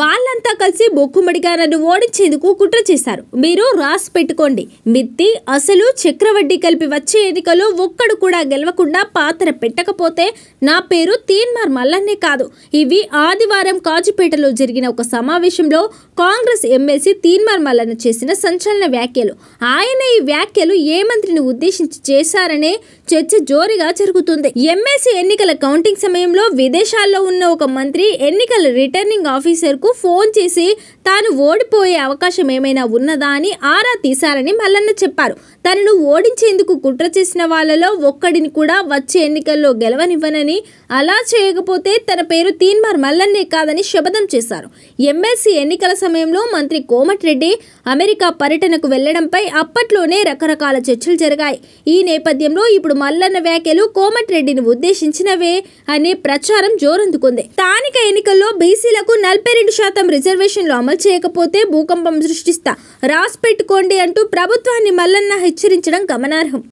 వాళ్ళంతా కలిసి బొక్కుమడిగా ఓడించేందుకు కుట్ర చేశారు మీరు రాసి పెట్టుకోండి మిత్తి అసలు చక్రవడ్డీ కలిపి వచ్చే ఎన్నికలో ఒక్కడు కూడా గెలవకుండా పాత్ర పెట్టకపోతే నా పేరు తీన్మార్ మల్లన్నే కాదు ఇవి ఆదివారం కాజుపేటలో జరిగిన ఒక సమావేశంలో కాంగ్రెస్ ఎమ్మెల్సీ తీన్మార్ మల్లన్న చేసిన సంచలన వ్యాఖ్యలు ఆయన ఈ వ్యాఖ్యలు ఏ మంత్రిని ఉద్దేశించి చేశారనే చర్చ జోరుగా జరుగుతుంది ఎమ్మెల్సీ ఎన్నికల కౌంటింగ్ సమయంలో విదేశాల్లో ఉన్న ఒక మంత్రి ఎన్నికల రిటర్నింగ్ ఆఫీసర్ మల్లన్నకు ఫోన్ చేసి తాను ఓడిపోయే అవకాశం ఏమైనా ఉన్నదా అని ఆరా తీశారని మల్లన్న చెప్పారు తనను ఓడించేందుకు కుట్ర చేసిన వాళ్ళలో ఒక్కడిని కూడా వచ్చే ఎన్నికల్లో గెలవనివ్వనని అలా చేయకపోతే తన పేరు తీన్మార్ మల్లన్నే కాదని శపథం చేశారు ఎమ్మెల్సీ ఎన్నికల సమయంలో మంత్రి కోమటిరెడ్డి అమెరికా పర్యటనకు వెళ్లడంపై అప్పట్లోనే రకరకాల చర్చలు జరిగాయి ఈ నేపథ్యంలో ఇప్పుడు మల్లన్న వ్యాఖ్యలు కోమటిరెడ్డిని ఉద్దేశించినవే అనే ప్రచారం జోరందుకుంది స్థానిక ఎన్నికల్లో బీసీలకు నలభై రెండు శాతం రిజర్వేషన్లు అమలు చేయకపోతే భూకంపం సృష్టిస్తా రాసి పెట్టుకోండి అంటూ ప్రభుత్వాన్ని మల్లన్న హెచ్చరించడం గమనార్హం